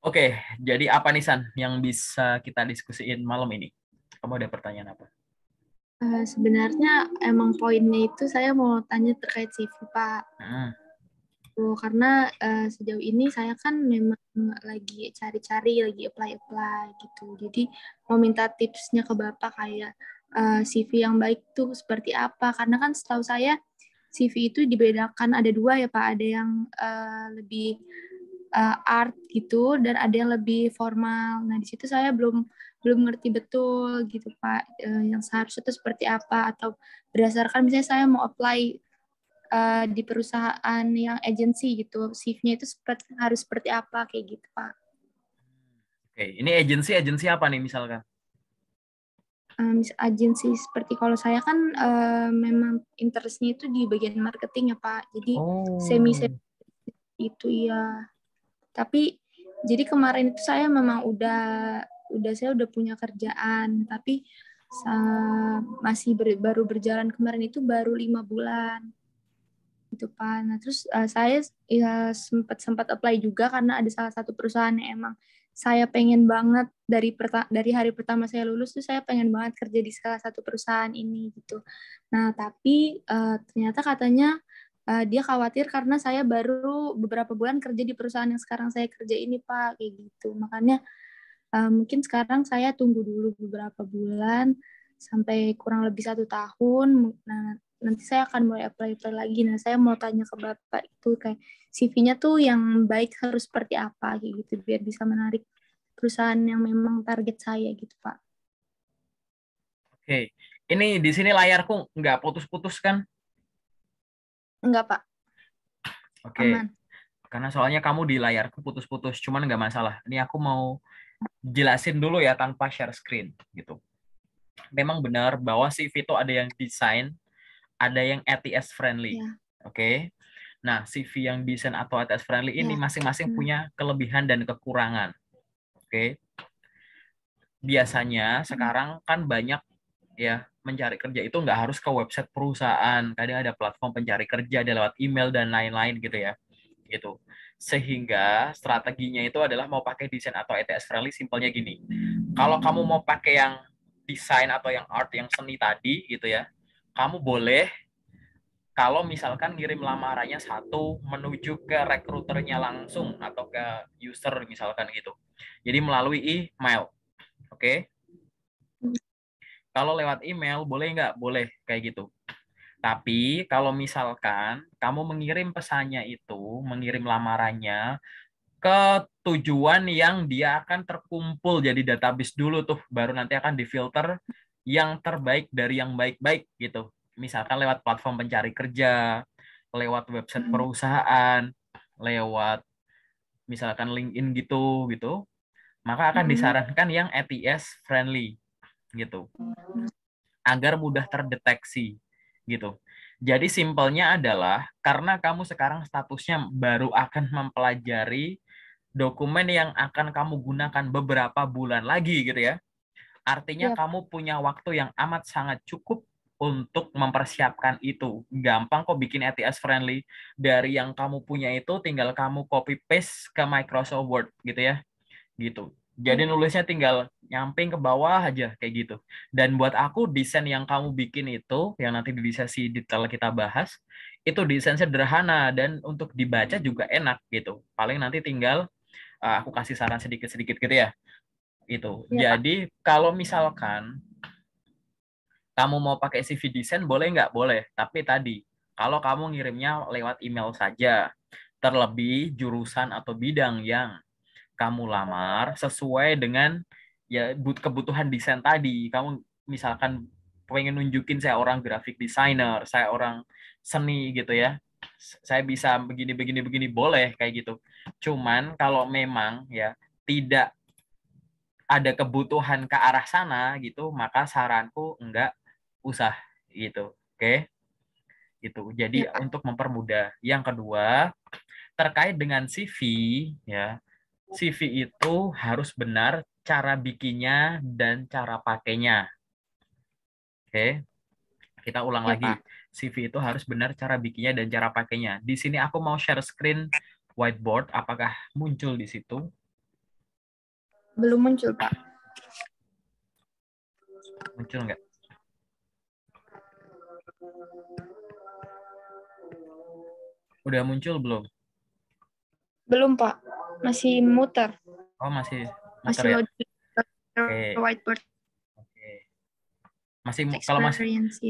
Oke, jadi apa nih San yang bisa kita diskusiin malam ini? Kamu ada pertanyaan apa? Uh, sebenarnya emang poinnya itu saya mau tanya terkait CV Pak. Hmm. Oh, karena uh, sejauh ini saya kan memang lagi cari-cari, lagi apply-apply gitu. Jadi mau minta tipsnya ke Bapak kayak uh, eh, CV yang baik tuh seperti apa. Karena kan setahu saya CV itu dibedakan ada dua ya Pak. Ada yang uh, lebih uh, art gitu dan ada yang lebih formal. Nah di situ saya belum belum ngerti betul gitu pak uh, yang seharusnya itu seperti apa atau berdasarkan misalnya saya mau apply uh, di perusahaan yang agensi gitu shiftnya itu seperti harus seperti apa kayak gitu pak. Oke ini agensi agensi apa nih misalkan? agensi seperti kalau saya kan uh, memang interestnya itu di bagian marketing ya pak jadi oh. semi semi itu ya tapi jadi kemarin itu saya memang udah udah saya udah punya kerjaan tapi eh, masih ber, baru berjalan kemarin itu baru lima bulan itu pak nah terus uh, saya ya sempat sempat apply juga karena ada salah satu perusahaan yang emang saya pengen banget dari perta dari hari pertama saya lulus tuh saya pengen banget kerja di salah satu perusahaan ini gitu nah tapi uh, ternyata katanya uh, dia khawatir karena saya baru beberapa bulan kerja di perusahaan yang sekarang saya kerja ini pak kayak gitu makanya uh, mungkin sekarang saya tunggu dulu beberapa bulan sampai kurang lebih satu tahun nah, nanti saya akan mulai apply apply lagi nah saya mau tanya ke bapak itu kayak CV-nya tuh yang baik harus seperti apa kayak gitu biar bisa menarik perusahaan yang memang target saya gitu pak. Oke, ini di sini layarku nggak putus-putus kan? Enggak, Pak. Oke. Okay. Karena soalnya kamu di layarku putus-putus, cuman nggak masalah. Ini aku mau jelasin dulu ya tanpa share screen gitu. Memang benar bahwa si itu ada yang desain, ada yang ATS friendly. Yeah. Oke. Okay? Nah, CV yang desain atau ATS friendly ini iya. masing-masing yeah. Hmm. punya kelebihan dan kekurangan. Oke. Okay? Biasanya hmm. sekarang kan banyak ya mencari kerja itu nggak harus ke website perusahaan kadang ada platform pencari kerja ada lewat email dan lain-lain gitu ya gitu sehingga strateginya itu adalah mau pakai desain atau ETS friendly simpelnya gini kalau kamu mau pakai yang desain atau yang art yang seni tadi gitu ya kamu boleh kalau misalkan ngirim lamarannya satu menuju ke rekruternya langsung atau ke user misalkan gitu. Jadi melalui email. Oke. Okay? Kalau lewat email boleh nggak? Boleh kayak gitu. Tapi kalau misalkan kamu mengirim pesannya itu, mengirim lamarannya ke tujuan yang dia akan terkumpul jadi database dulu tuh, baru nanti akan difilter yang terbaik dari yang baik-baik gitu. Misalkan lewat platform pencari kerja, lewat website hmm. perusahaan, lewat misalkan LinkedIn gitu gitu, maka akan hmm. disarankan yang ATS friendly gitu agar mudah terdeteksi gitu jadi simpelnya adalah karena kamu sekarang statusnya baru akan mempelajari dokumen yang akan kamu gunakan beberapa bulan lagi gitu ya artinya yep. Iya. kamu punya waktu yang amat sangat cukup untuk mempersiapkan itu. Gampang kok bikin ATS friendly. Dari yang kamu punya itu tinggal kamu copy paste ke Microsoft Word gitu ya. Gitu. Jadi nulisnya tinggal nyamping ke bawah aja kayak gitu. Dan buat aku desain yang kamu bikin itu yang nanti di sesi detail kita bahas itu desain sederhana dan untuk dibaca juga enak gitu. Paling nanti tinggal uh, aku kasih saran sedikit-sedikit gitu ya. Itu. Ya. Jadi kalau misalkan kamu mau pakai CV desain boleh nggak? Boleh. Tapi tadi kalau kamu ngirimnya lewat email saja, terlebih jurusan atau bidang yang kamu lamar sesuai dengan ya kebutuhan desain tadi. Kamu misalkan pengen nunjukin saya orang graphic designer, saya orang seni gitu ya. Saya bisa begini begini begini boleh kayak gitu. Cuman kalau memang ya tidak ada kebutuhan ke arah sana gitu, maka saranku enggak usah gitu. Oke. Okay? Gitu. Jadi ya. untuk mempermudah. Yang kedua, terkait dengan CV ya CV itu harus benar cara bikinnya dan cara pakainya. Oke. Okay. Kita ulang ya, lagi. CV itu harus benar cara bikinnya dan cara pakainya. Di sini aku mau share screen whiteboard apakah muncul di situ? Belum muncul, Pak. Muncul nggak? Udah muncul belum? Belum, Pak masih muter. Oh, masih muter masih ya? okay. whiteboard. Oke. Okay. Masih kalau masih Oke,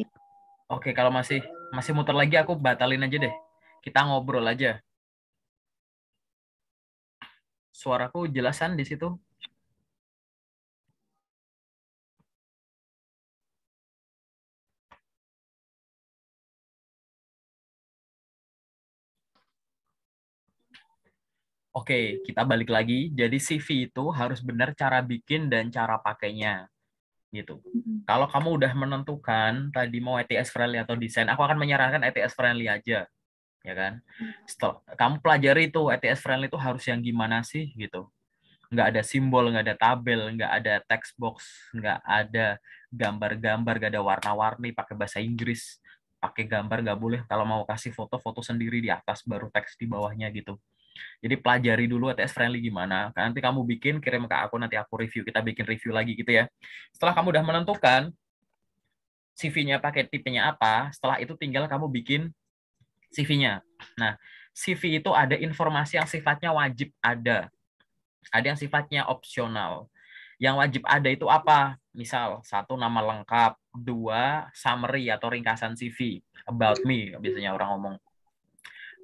okay, kalau masih masih muter lagi aku batalin aja deh. Kita ngobrol aja. Suaraku jelasan di situ. Oke, kita balik lagi. Jadi CV itu harus benar cara bikin dan cara pakainya. Gitu. Mm-hmm. Kalau kamu udah menentukan tadi mau ETS friendly atau desain, aku akan menyarankan ETS friendly aja. Ya kan? Mm-hmm. Setelah, kamu pelajari itu ETS friendly itu harus yang gimana sih gitu. Nggak ada simbol, nggak ada tabel, nggak ada text box, nggak ada gambar-gambar, nggak ada warna-warni pakai bahasa Inggris pakai gambar nggak boleh kalau mau kasih foto foto sendiri di atas baru teks di bawahnya gitu jadi pelajari dulu ATS friendly gimana. Kan nanti kamu bikin kirim ke aku nanti aku review, kita bikin review lagi gitu ya. Setelah kamu udah menentukan CV-nya pakai tipenya apa, setelah itu tinggal kamu bikin CV-nya. Nah, CV itu ada informasi yang sifatnya wajib ada. Ada yang sifatnya opsional. Yang wajib ada itu apa? Misal, satu nama lengkap, dua summary atau ringkasan CV, about me biasanya orang ngomong.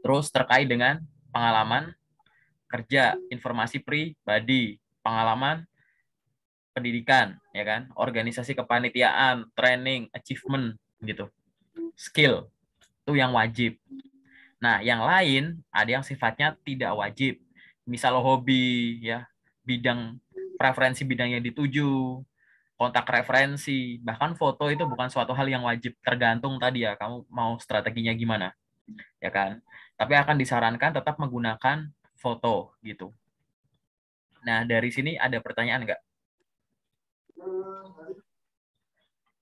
Terus terkait dengan pengalaman kerja, informasi pribadi, pengalaman pendidikan, ya kan, organisasi kepanitiaan, training, achievement gitu. Skill itu yang wajib. Nah, yang lain ada yang sifatnya tidak wajib. Misal hobi ya, bidang preferensi bidang yang dituju, kontak referensi, bahkan foto itu bukan suatu hal yang wajib tergantung tadi ya kamu mau strateginya gimana. Ya kan? tapi akan disarankan tetap menggunakan foto gitu. Nah, dari sini ada pertanyaan nggak?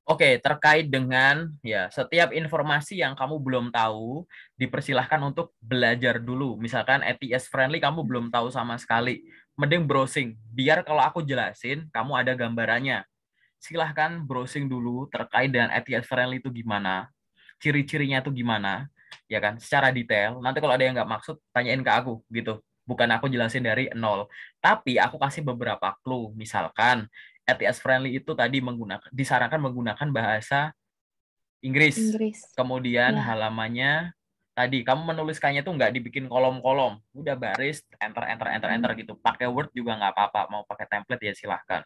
Oke, okay, terkait dengan ya setiap informasi yang kamu belum tahu dipersilahkan untuk belajar dulu. Misalkan ETS friendly kamu belum tahu sama sekali, mending browsing. Biar kalau aku jelasin kamu ada gambarannya. Silahkan browsing dulu terkait dengan ETS friendly itu gimana, ciri-cirinya itu gimana ya kan secara detail nanti kalau ada yang nggak maksud tanyain ke aku gitu bukan aku jelasin dari nol tapi aku kasih beberapa clue misalkan ETS friendly itu tadi menggunakan disarankan menggunakan bahasa Inggris, Inggris. kemudian ya. halamannya tadi kamu menuliskannya tuh nggak dibikin kolom-kolom udah baris enter enter enter enter hmm. gitu pakai word juga nggak apa-apa mau pakai template ya silahkan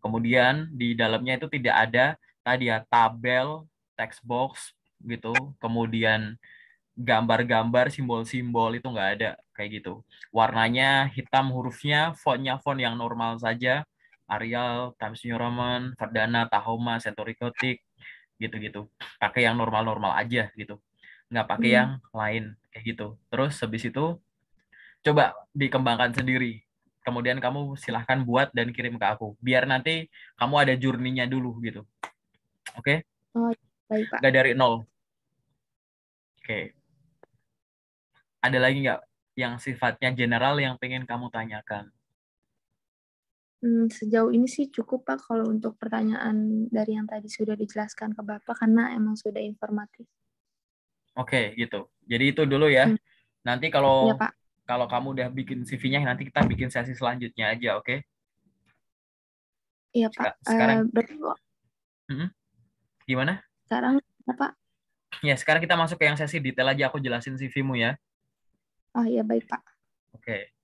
kemudian di dalamnya itu tidak ada tadi ya tabel text box gitu kemudian gambar-gambar, simbol-simbol itu nggak ada kayak gitu. Warnanya hitam hurufnya, fontnya font yang normal saja. Arial, Times New Roman, Verdana, Tahoma, Century Gothic, gitu-gitu. Pakai yang normal-normal aja gitu. Nggak pakai hmm. yang lain kayak gitu. Terus habis itu coba dikembangkan sendiri. Kemudian kamu silahkan buat dan kirim ke aku. Biar nanti kamu ada jurninya dulu gitu. Oke? Okay? Oh, baik, Nggak dari nol. Oke. Okay ada lagi nggak yang sifatnya general yang pengen kamu tanyakan? Hmm, sejauh ini sih cukup Pak kalau untuk pertanyaan dari yang tadi sudah dijelaskan ke Bapak karena emang sudah informatif. Oke, okay, gitu. Jadi itu dulu ya. Hmm. Nanti kalau ya, Pak. kalau kamu udah bikin CV-nya nanti kita bikin sesi selanjutnya aja, oke? Okay? Iya, Pak. Sekarang uh, berarti Hmm? Gimana? Sekarang apa, Pak? Ya, sekarang kita masuk ke yang sesi detail aja aku jelasin CV-mu ya. Oh iya baik Pak. Oke.